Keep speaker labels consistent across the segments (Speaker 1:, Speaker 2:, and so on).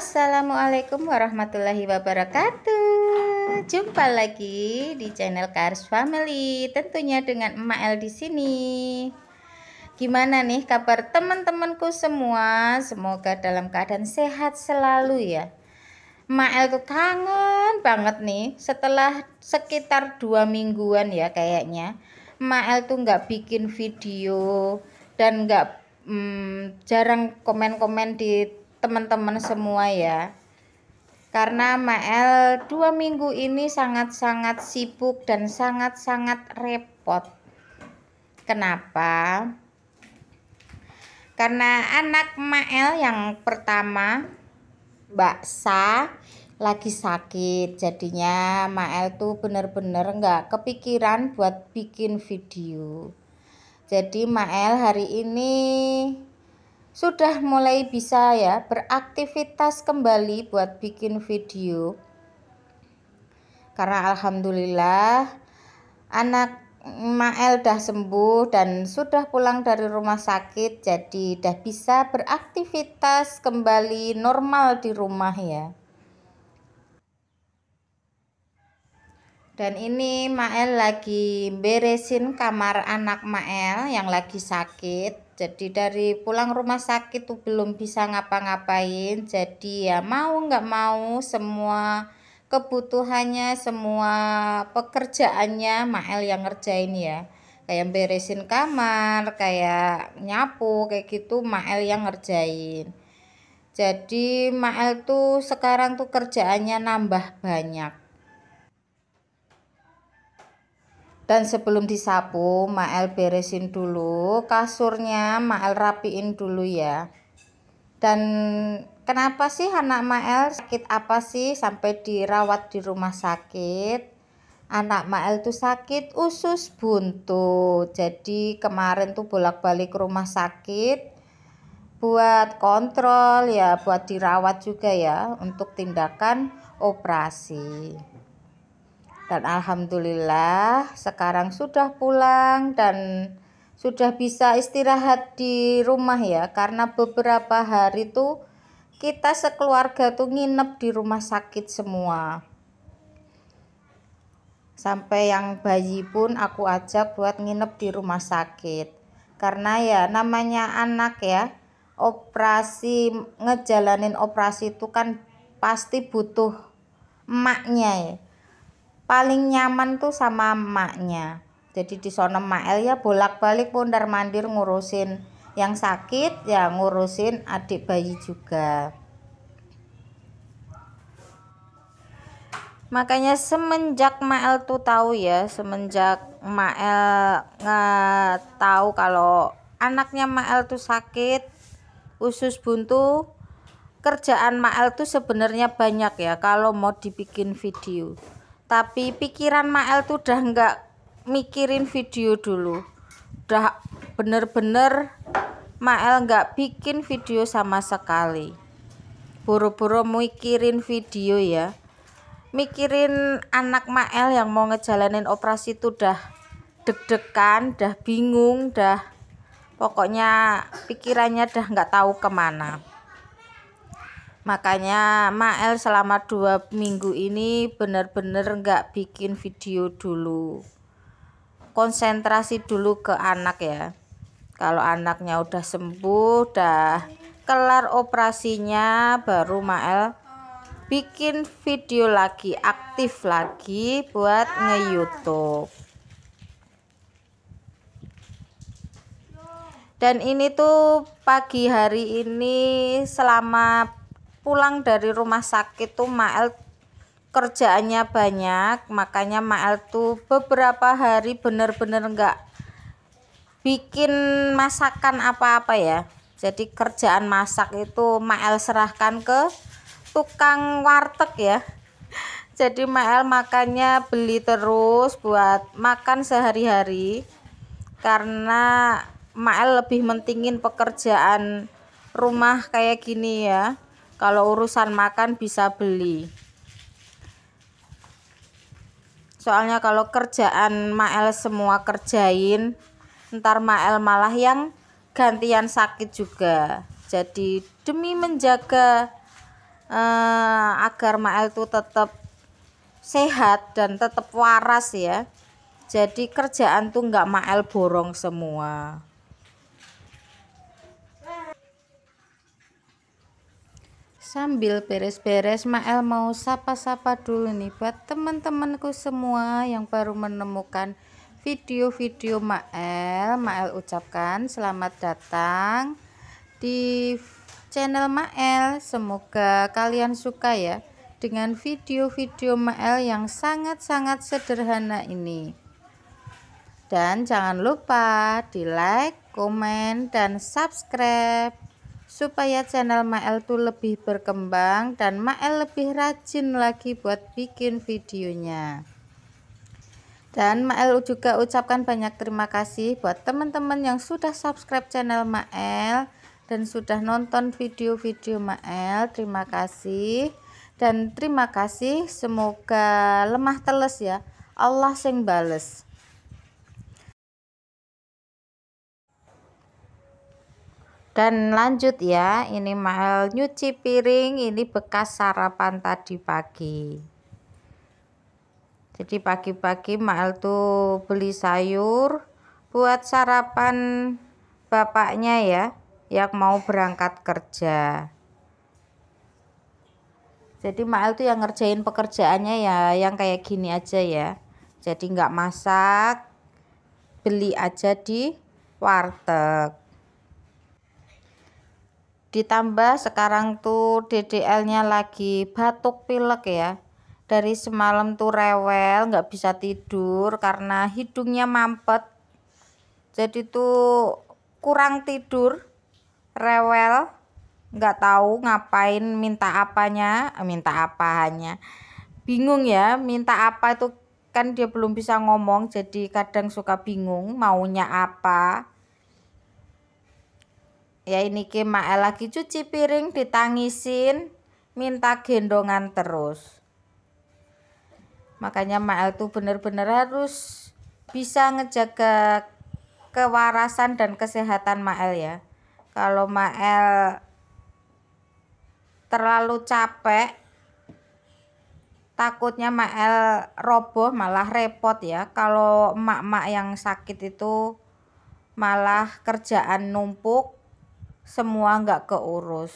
Speaker 1: Assalamualaikum warahmatullahi wabarakatuh. Jumpa lagi di channel Cars Family, tentunya dengan Emak El di sini. Gimana nih kabar teman-temanku semua? Semoga dalam keadaan sehat selalu ya. Emak El tuh kangen banget nih setelah sekitar dua mingguan ya kayaknya. Emak El tuh nggak bikin video dan nggak hmm, jarang komen-komen di teman-teman semua ya karena Mael dua minggu ini sangat-sangat sibuk dan sangat-sangat repot. Kenapa? Karena anak Mael yang pertama Mbak Sa lagi sakit jadinya Mael tuh bener-bener nggak kepikiran buat bikin video jadi Mael hari ini sudah mulai bisa ya beraktivitas kembali buat bikin video karena alhamdulillah anak Mael dah sembuh dan sudah pulang dari rumah sakit jadi dah bisa beraktivitas kembali normal di rumah ya dan ini Mael lagi beresin kamar anak Mael yang lagi sakit jadi dari pulang rumah sakit tuh belum bisa ngapa-ngapain jadi ya mau nggak mau semua kebutuhannya semua pekerjaannya Mael yang ngerjain ya kayak beresin kamar kayak nyapu kayak gitu Mael yang ngerjain jadi Mael tuh sekarang tuh kerjaannya nambah banyak dan sebelum disapu Mael beresin dulu kasurnya Mael rapiin dulu ya dan kenapa sih anak Mael sakit apa sih sampai dirawat di rumah sakit anak Mael tuh sakit usus buntu jadi kemarin tuh bolak-balik rumah sakit buat kontrol ya buat dirawat juga ya untuk tindakan operasi dan alhamdulillah sekarang sudah pulang dan sudah bisa istirahat di rumah ya karena beberapa hari tuh kita sekeluarga tuh nginep di rumah sakit semua. Sampai yang bayi pun aku ajak buat nginep di rumah sakit. Karena ya namanya anak ya, operasi ngejalanin operasi itu kan pasti butuh emaknya ya paling nyaman tuh sama emaknya jadi di sana emak El ya bolak-balik pondar mandir ngurusin yang sakit ya ngurusin adik bayi juga makanya semenjak Mael tuh tahu ya semenjak Mael nggak tahu kalau anaknya Mael tuh sakit usus buntu kerjaan Mael tuh sebenarnya banyak ya kalau mau dibikin video tapi pikiran Mael tuh udah nggak mikirin video dulu udah bener-bener Mael nggak bikin video sama sekali buru-buru mikirin video ya mikirin anak Mael yang mau ngejalanin operasi itu udah deg-degan, udah bingung, udah pokoknya pikirannya udah nggak tahu kemana makanya Mael selama dua minggu ini benar-benar nggak bikin video dulu konsentrasi dulu ke anak ya kalau anaknya udah sembuh udah kelar operasinya baru Mael bikin video lagi aktif lagi buat nge-youtube dan ini tuh pagi hari ini selama pulang dari rumah sakit tuh Mael kerjaannya banyak makanya Mael tuh beberapa hari bener-bener nggak bikin masakan apa-apa ya jadi kerjaan masak itu Mael serahkan ke tukang warteg ya jadi Mael makannya beli terus buat makan sehari-hari karena Mael lebih mentingin pekerjaan rumah kayak gini ya kalau urusan makan bisa beli soalnya kalau kerjaan Mael semua kerjain ntar Mael malah yang gantian sakit juga jadi demi menjaga eh, agar Mael itu tetap sehat dan tetap waras ya jadi kerjaan tuh nggak Mael borong semua Sambil beres-beres, Mael mau sapa-sapa dulu nih buat teman-temanku semua yang baru menemukan video-video Mael. Mael ucapkan selamat datang di channel Mael. Semoga kalian suka ya dengan video-video Mael yang sangat-sangat sederhana ini. Dan jangan lupa di like, komen, dan subscribe supaya channel Mael tuh lebih berkembang dan Mael lebih rajin lagi buat bikin videonya dan Mael juga ucapkan banyak terima kasih buat teman-teman yang sudah subscribe channel Mael dan sudah nonton video-video Mael terima kasih dan terima kasih semoga lemah teles ya Allah sing bales dan lanjut ya ini mahal nyuci piring ini bekas sarapan tadi pagi jadi pagi-pagi mahal tuh beli sayur buat sarapan bapaknya ya yang mau berangkat kerja jadi mahal tuh yang ngerjain pekerjaannya ya yang kayak gini aja ya jadi nggak masak beli aja di warteg ditambah sekarang tuh DDL-nya lagi batuk pilek ya dari semalam tuh rewel nggak bisa tidur karena hidungnya mampet jadi tuh kurang tidur rewel nggak tahu ngapain minta apanya eh, minta apa hanya bingung ya minta apa itu kan dia belum bisa ngomong jadi kadang suka bingung maunya apa ya ini mak lagi cuci piring ditangisin minta gendongan terus makanya Mael tuh bener-bener harus bisa ngejaga kewarasan dan kesehatan Mael ya kalau Mael terlalu capek takutnya Mael roboh malah repot ya kalau emak-emak yang sakit itu malah kerjaan numpuk semua nggak keurus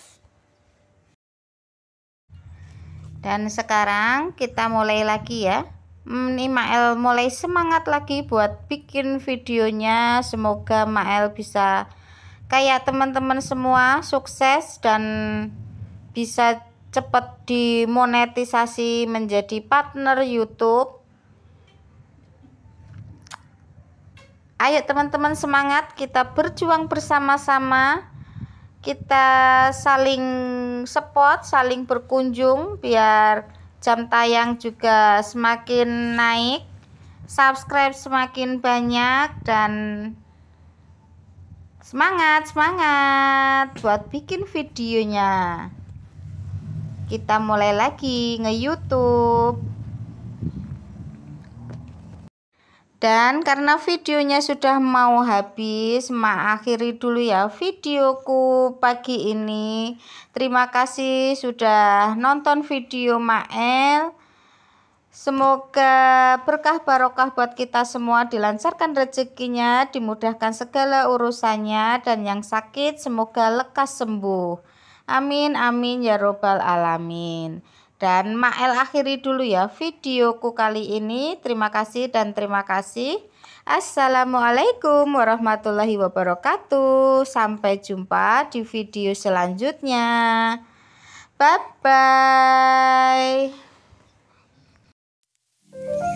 Speaker 1: dan sekarang kita mulai lagi ya hmm, ini Mael mulai semangat lagi buat bikin videonya semoga Mael bisa kayak teman-teman semua sukses dan bisa cepat dimonetisasi menjadi partner YouTube. Ayo teman-teman semangat kita berjuang bersama-sama kita saling support, saling berkunjung biar jam tayang juga semakin naik, subscribe semakin banyak dan semangat, semangat buat bikin videonya. Kita mulai lagi nge-YouTube. Dan karena videonya sudah mau habis, mak akhiri dulu ya videoku pagi ini. Terima kasih sudah nonton video Mael. Semoga berkah barokah buat kita semua dilancarkan rezekinya, dimudahkan segala urusannya dan yang sakit semoga lekas sembuh. Amin amin ya robbal alamin. Dan Mael akhiri dulu ya videoku kali ini. Terima kasih dan terima kasih. Assalamualaikum warahmatullahi wabarakatuh. Sampai jumpa di video selanjutnya. Bye-bye.